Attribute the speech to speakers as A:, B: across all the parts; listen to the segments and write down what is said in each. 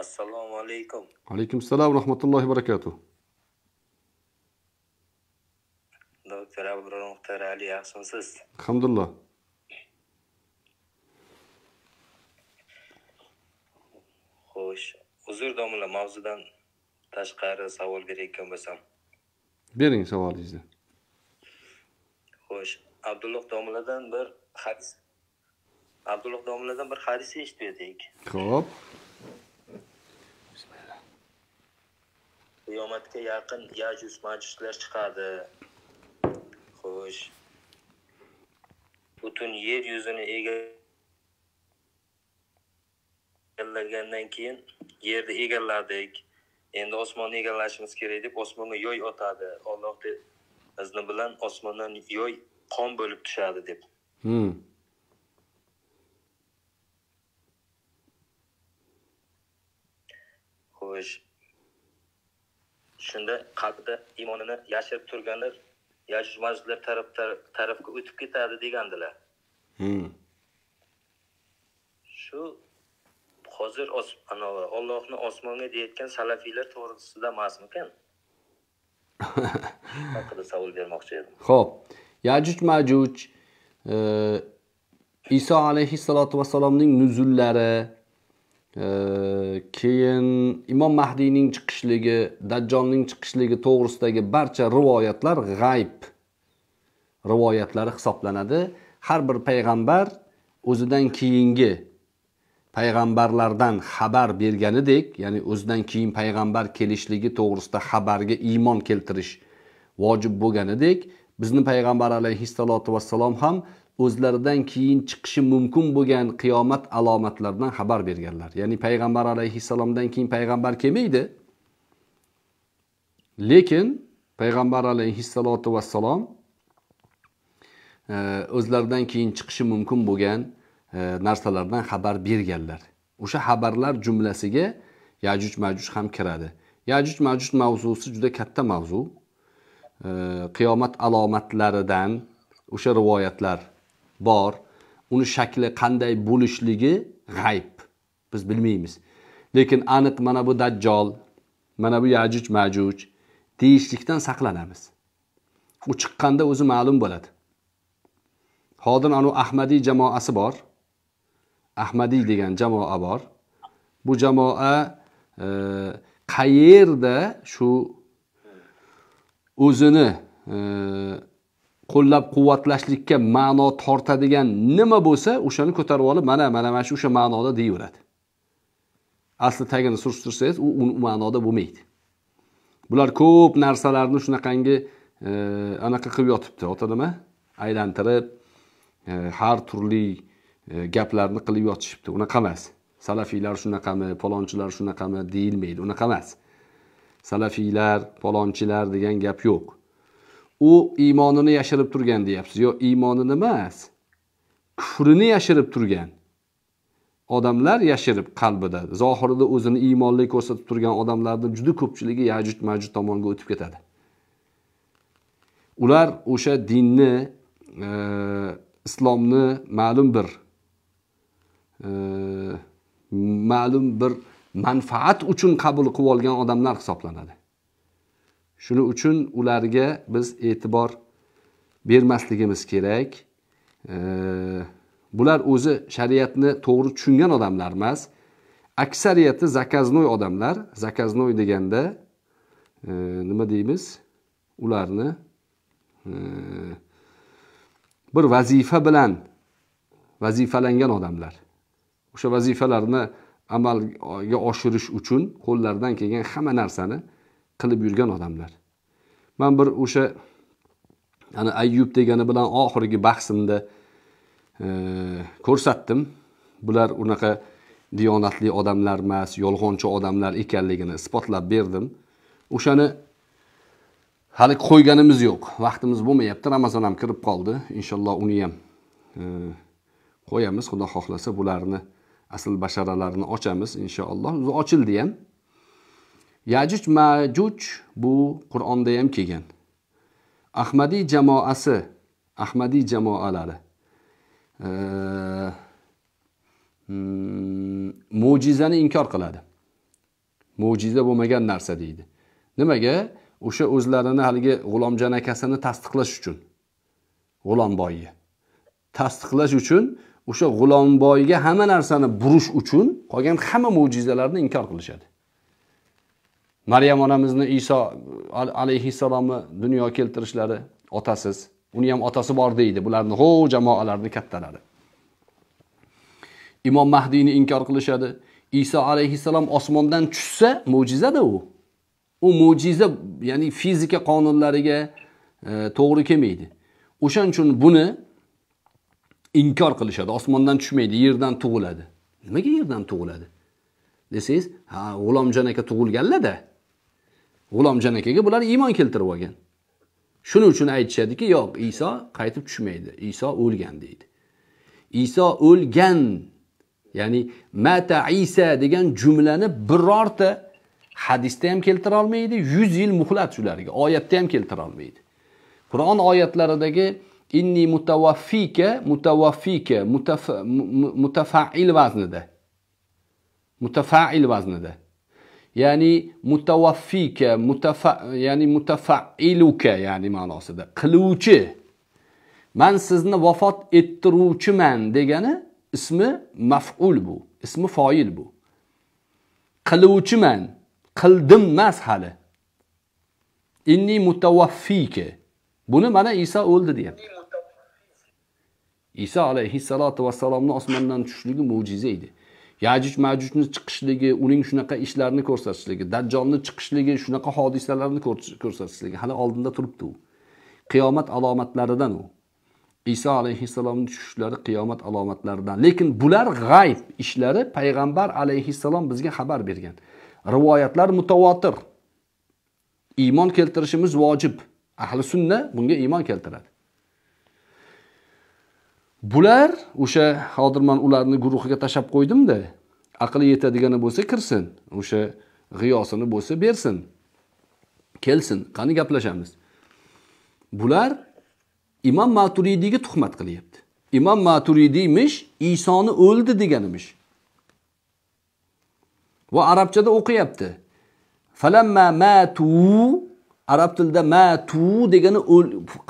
A: assalomu alaykum
B: alaykum assalom rahmatullohi barakatuh
A: doktor abdurul muxtar ali yaxshimisiz alhamdulillah xo'sh uzr domla mavzudan tashqari savol berayotgan bo'lsam
B: bering savolingizni
A: xo'sh abdulloh domladan bir hadis abdulloh domladan bir hadis eshitib edik ho'p qiyomatga yaqin yajus majuslar chiqadi xo'sh butun yer yuzini egallagandan keyin yerni egalladik endi osmonni egallashimiz kerak deb osmonga yo'y otadi ollohni izni bilan osmondan yo'y qon bo'lib tushadi deb hmm. xo'sh shunda qalbida iymonini yashirib turganlar yashish taraf tarafga o'tib ketadi degandilar hmm. shu hozir ollohni osmonga deyayotgan salafiylar to'g'risida emasmikan haqida savol bermoqchi edim
B: ho'p yajuj majuj e, iso alayhissalotu vassalomning nuzullari keyin imom mahdiyning chiqishligi dajjolning chiqishligi to'g'risidagi barcha rivoyatlar g'ayb rivoyatlari hisoblanadi har bir payg'ambar o'zidan keyingi payg'ambarlardan xabar berganidek ya'ni o'zidan keyin payg'ambar kelishligi to'g'risida xabarga iymon keltirish vojib bo'lganidek bizni payg'ambar alayhissalotu vassalom ham o'zlaridan keyin chiqishi mumkin bo'lgan qiyomat alomatlaridan xabar berganlar ya'ni payg'ambar alayhissalomdan keyin payg'ambar kelmaydi lekin payg'ambar alayhissalotu vassalom e, o'zlaridan keyin chiqishi mumkin bo'lgan e, narsalardan xabar berganlar o'sha xabarlar jumlasiga yajuj majuj ham kiradi yajuj majuj mavzusi juda katta mavzu e, qiyomat alomatlaridan o'sha rivoyatlar bor uni shakli qanday bo'lishligi g'ayb biz bilmaymiz lekin aniq mana bu dajjol mana bu yajuj majuj deyishlikdan saqlanamiz u chiqqanda o'zi ma'lum bo'ladi hozir anavi ahmadiy jamoasi bor ahmadiy degan jamoa bor bu jamoa e, qayerda shu o'zini e, qo'llab quvvatlashlikka ma'no tortadigan nima bo'lsa o'shani ko'tarib olib mana mana mana shu o'sha ma'noda deyaveradi asli tagini surishtirsangiz u ma'noda bo'lmaydi bular ko'p narsalarni shunaqangi e, anaqa qilib yotibdi oti nima aylantirib e, har turli e, gaplarni qilib yotishibdi unaqa emas salafiylar shunaqami palonchilar shunaqami deyilmaydi unaqa emas salafiylar palonchilar degan gap yo'q u iymonini yashirib turgan deyapsiz yo'q iymonini emas kufrini yashirib turgan odamlar yashirib qalbida zohirida o'zini iymonli ko'rsatib turgan odamlarni juda ko'pchiligi yajud majud tomonga o'tib ketadi ular o'sha dinni e, islomni ma'lum bir e, ma'lum bir manfaat uchun qabul qilib olgan odamlar hisoblanadi shuning uchun ularga biz e'tibor bermasligimiz kerak bular o'zi shariatni to'g'ri tushungan odamlar emas aksariyati zakaznoy odamlar zakaznoy deganda e, nima deymiz ularni e, bir vazifa bilan vazifalangan odamlar o'sha vazifalarni amalga oshirish uchun qo'llaridan kelgan hamma narsani qilib yurgan odamlar man bir o'sha ana ayyub degani bilan oxirgi bahsimda e, ko'rsatdim bular unaqa diyonatli odamlar emas yolg'onchi odamlar ekanligini isbotlab berdim o'shani hali qo'yganimiz yo'q vaqtimiz bo'lmayapti ramazon ham kirib qoldi inshaalloh uni ham e, qo'yamiz xudo xohlasa bularni asl basharalarini ochamiz inshaalloh ochildi ham yajuj majuj bu qur'onda ham kelgan ahmadiy jamoasi ahmadiy jamoalari hmm, mo'jizani inkor qiladi mo'jiza bo'lmagan narsa deydi nimaga o'sha o'zlarini haligi g'ulomjon akasini tasdiqlash uchun g'ulomboyni tasdiqlash uchun o'sha g'ulomboyga hamma narsani burish uchun qolgan hamma mo'jizalarni inkor qilishadi maryam onamizni iso alayhissalomni dunyoga keltirishlari otasiz uni ham otasi bor deydi bularni hov jamoalarni kattalari imom mahdiyni inkor qilishadi iso alayhissalom osmondan tushsa mo'jizada u u mo'jiza ya'ni fizika qonunlariga e, to'g'ri kelmaydi o'shaning uchun buni inkor qilishadi osmondan tushmaydi yerdan tug'iladi nimaga yerdan tug'iladi desangiz ha g'ulomjon aka tug'ilganlarda g'ulomjon akaga bular iymon keltirib olgan shuning uchun aytishadiki yo'q iso qaytib tushmaydi iso o'lgan deydi iso o'lgan ya'ni mata isa degan jumlani birorta hadisda ham keltira olmaydi yuz yil muhlat ularga oyatda ham keltira olmaydi qur'on oyatlaridagi inni mutavaffika mutavaffika mutafail vaznida mutafail vaznida ya'ni mutavaffika mutafa ya'ni mutafailuka ya'ni ma'nosida qiluvchi man sizni vafot ettiruvchiman degani ismi maf'ul bu ismi foil bu qiluvchiman qildim emas hali inni mutavaffika buni mana iso o'ldi deyapti iso alayhissalotu vassalomni osmondan tushishligi mo'jiza edi yajuj majujni chiqishligi uning shunaqa ishlarini ko'rsatishligi dajjolni chiqishligi shunaqa hodisalarni ko'rsatishligi hali oldinda turibdi u qiyomat alomatlaridan u iso alayhissalomni tushishlari qiyomat alomatlaridan lekin bular g'ayb ishlari payg'ambar alayhissalom bizga xabar bergan rivoyatlar mutavotir iymon keltirishimiz vojib ahli sunna bunga iymon keltiradi bular o'sha hozir man ularni guruhiga tashlab qo'ydimda aqli yetadigani bo'lsa kirsin o'sha g'iyosini bo'lsa bersin kelsin qani gaplashamiz bular imom maturidiyga tuhmat qilyapti imom maturidiymish isoni o'ldi deganimish va arabchada o'qiyapti falamma matu arab tilida tu degani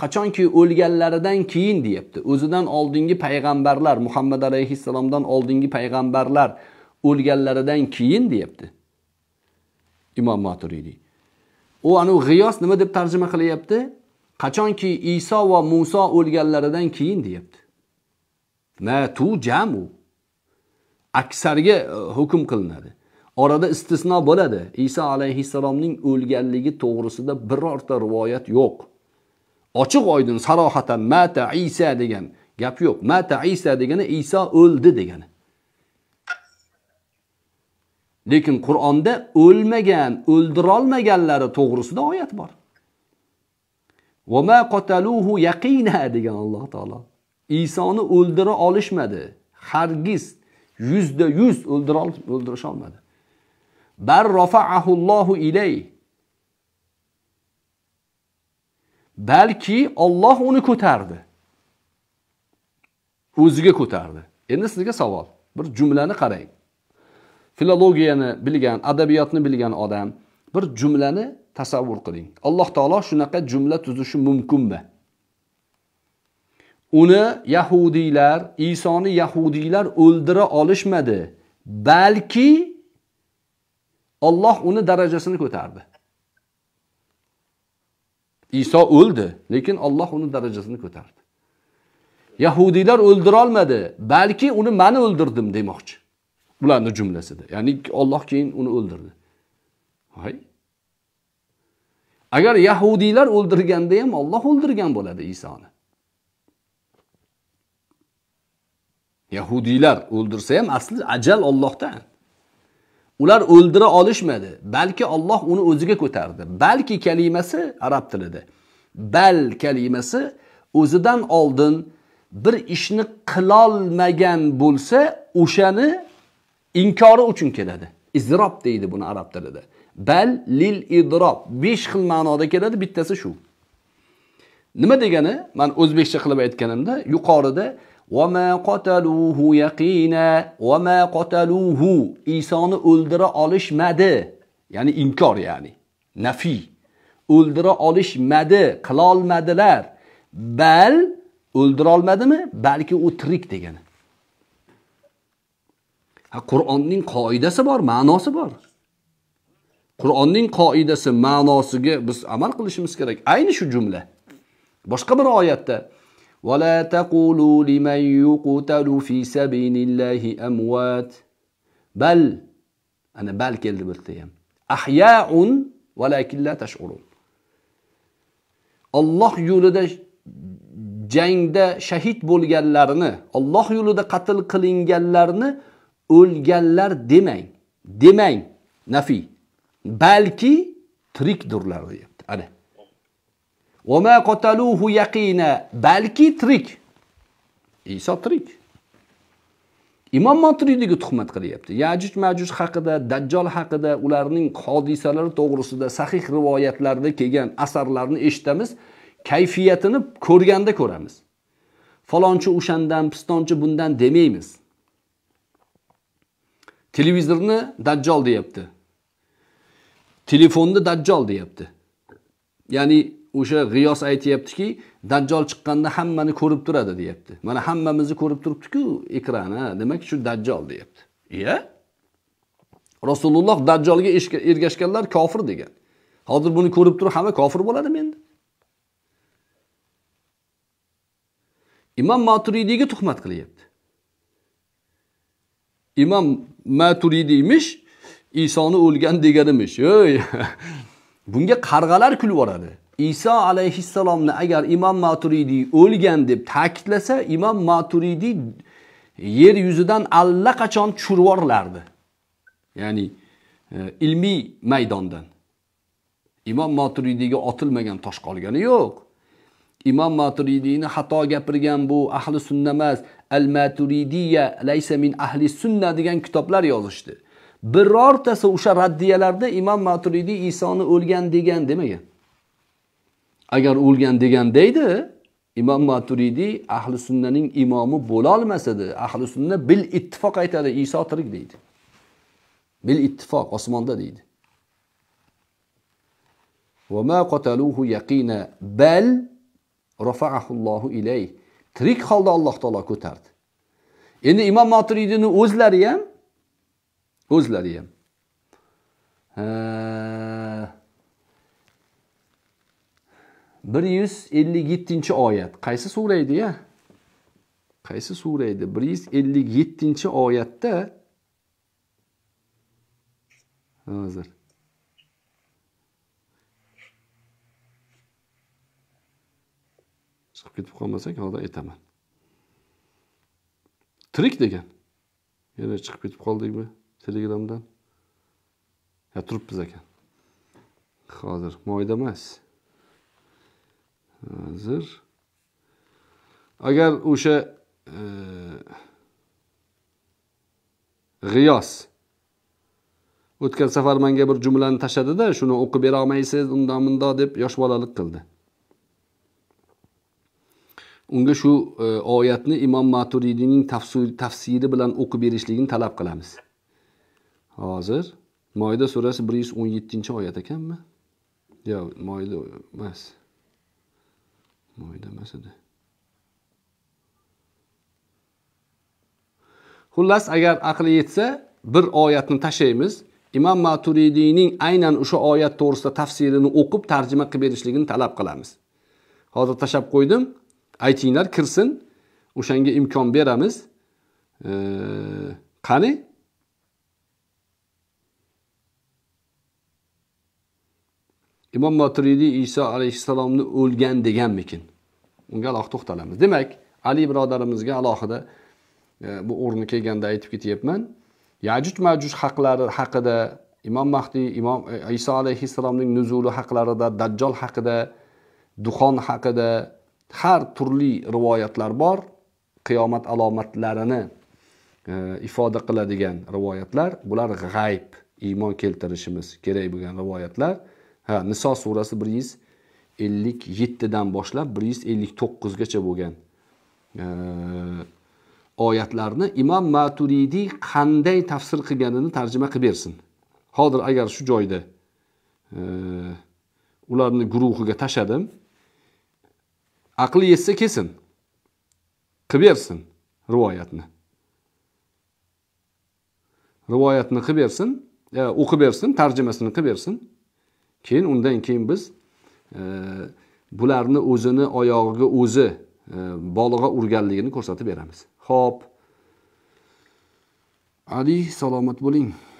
B: qachonki o'lganlaridan keyin deyapti o'zidan oldingi payg'ambarlar muhammad alayhissalomdan oldingi payg'ambarlar o'lganlaridan keyin deyapti imom Maturidi. u anavi g'iyos nima deb tarjima qilyapti qachonki iso va muso o'lganlaridan keyin deyapti ma tu jamu aksarga e, hukm qilinadi orada istisno bo'ladi iso alayhissalomning o'lganligi to'g'risida birorta rivoyat yo'q ochiq oydin sarohatan mata isa degan gap yo'q mata isa degani iso o'ldi degani lekin qur'onda o'lmagan o'ldirolmaganlari to'g'risida oyat bor yaqina degan alloh taolo isoni o'ldira olishmadi hargiz yuzda yuz o'ldira öldürüş, bal rafa'ahullohu ilay balki Alloh uni ko'tardi o'ziga ko'tardi endi sizga savol bir jumlani qarang filologiyani bilgan adabiyotni bilgan odam bir jumlani tasavvur qiling alloh taolo shunaqa jumla tuzishi mumkinmi uni yahudiylar isoni yahudiylar o'ldira olishmadi balki Alloh uni darajasini ko'tardi iso o'ldi lekin Alloh uni darajasini ko'tardi yahudiylar o'ldira olmadi balki uni men o'ldirdim demoqchi ularni jumlasida ya'ni Alloh keyin uni o'ldirdi hay agar yahudiylar o'ldirganda ham Alloh o'ldirgan bo'ladi isoni yahudiylar o'ldirsa ham asli ajal Allohdan ular o'ldira olishmadi balki Alloh uni o'ziga ko'tardi balki kalimasi arab tilida bal kalimasi o'zidan oldin bir ishni qilolmagan bo'lsa o'shani inkori uchun keladi izrob deydi buni arab tilida bal lil idrob besh xil ma'noda keladi bittasi shu nima degani man o'zbekcha qilib aytganimda yuqorida وَمَا قَتَلُوهُ يَقِينًا وَمَا قَتَلُوهُ İsa'ni öldüre alışmadı. Yani inkar yani. Nafi. Öldüre alışmadı. Kılalmadılar. Bel öldüre olmadı mı? Belki o trik degeni. Ha Qur'onning qoidasi bor, ma'nosi bor. Qur'onning qoidasi, ma'nosiga biz amal qilishimiz kerak. Ayni shu jumla. Boshqa bir oyatda ولا تقولوا لمن يقتل في سبيل الله أموات بل أنا بل كل بلتيام أحياء ولكن لا تشعرون الله yo'lida jangda shahid bo'lganlarni Alloh yo'lida qatl qilinganlarni o'lganlar demang demang nafiy balki tirikdirlar deyapti ana وَمَا قَتَلُوهُ يَقِينًا Balki tirik. Iso tirik. Imom Maturidiyga tuhmat qilyapti. Yajuj Majuj haqida, Dajjal haqida, ularning hodisalari to'g'risida sahih rivoyatlarda kelgan asarlarni eshitamiz, kayfiyatini ko'rganda ko'ramiz. Falonchi o'shandan, pistonchi bundan demaymiz. Televizorni Dajjal deyapti. Telefonni Dajjal deyapti. Ya'ni o'sha g'iyos aytyaptiki dajjol chiqqanda hammani ko'rib turadi deyapti mana hammamizni ko'rib turibdiku ekran a demak shu dajjol deyapti iya rasululloh dajjolga ergashganlar kofir degan hozir buni ko'rib turib hamma kofir bo'ladimi endi imom maturidiyga tuhmat qilyapti imom maturidiymish isoni o'lgan deganimish ey bunga qarg'alar kulib yuboradi iso alayhissalomni agar imom maturidiy o'lgan deb ta'kidlasa imom maturidiy yer yuzidan allaqachon tushirib ya'ni e, ilmiy maydondan imom maturidiyga otilmagan tosh qolgani yo'q imom maturidiyni xato gapirgan bu ahli sunna emas al maturidiya laysa min ahli sunna degan kitoblar yozishdi birortasi o'sha raddiyalarda imom maturidiy isoni o'lgan degan demagan agar o'lgan deganda edi imom maturidiy ahli sunnaning imomi bo'lolmasa edi ahli sunna bil ittifoq aytadi iso tirik deydi bil ittifoq osmonda deydi tirik holda alloh taolo ko'tardi endi imom moturidiyni o'zlari ham o'zlari ham bir yuz ellik yettinchi oyat qaysi sura edi ya qaysi sura edi bir yuz ellik yettinchi oyatda hozir chiqib ketib qolmasak hozir aytaman tirik degan yana chiqib ketib qoldikmi telegramdan ya turibmiz ekan hozir moyda emas hozir agar o'sha e, g'iyos o'tgan safar manga bir jumlani tashladida shuni o'qib bera olmaysiz undoq mundoq deb yosh bolalik qildi unga shu e, oyatni imom maturidiyning tafsiri bilan o'qib berishligini talab qilamiz hozir moyda surasi bir yuz o'n yettinchi oyat ekanmi yo'q moyda emas moydamas edi xullas agar aqli yetsa bir oyatni tashlaymiz imom maturidiyning aynan o'sha oyat to'g'risida tafsirini o'qib tarjima qilib berishligini talab qilamiz hozir tashlab qo'ydim aytinglar kirsin o'shanga imkon beramiz qani imom maturidiy iso alayhissalomni o'lgan deganmikin unga alohida to'xtalamiz demak ali birodarimizga alohida e, bu o'rni kelganda aytib ketyapman yajuj majuj haqlari haqida imom mahdiy imom e, iso alayhissalomning nuzuli haqlarida dajjol haqida duxon haqida har turli rivoyatlar bor qiyomat alomatlarini e, ifoda qiladigan rivoyatlar bular g'ayb iymon keltirishimiz kerak bo'lgan rivoyatlar ha niso surasi bir yuz ellik yettidan boshlab bir yuz ellik to'qqizgacha bo'lgan oyatlarni imom maturidiy qanday tafsir qilganini tarjima qilib bersin hozir agar shu joyda ularni guruhiga tashladim aqli yetsa kelsin qilib bersin rivoyatni rivoyatni qilib bersin o'qib bersin tarjimasini qilib bersin keyin undan keyin biz e, bularni o'zini oyog'iga o'zi e, bolig'a urganligini ko'rsatib beramiz ho'p ali salomat bo'ling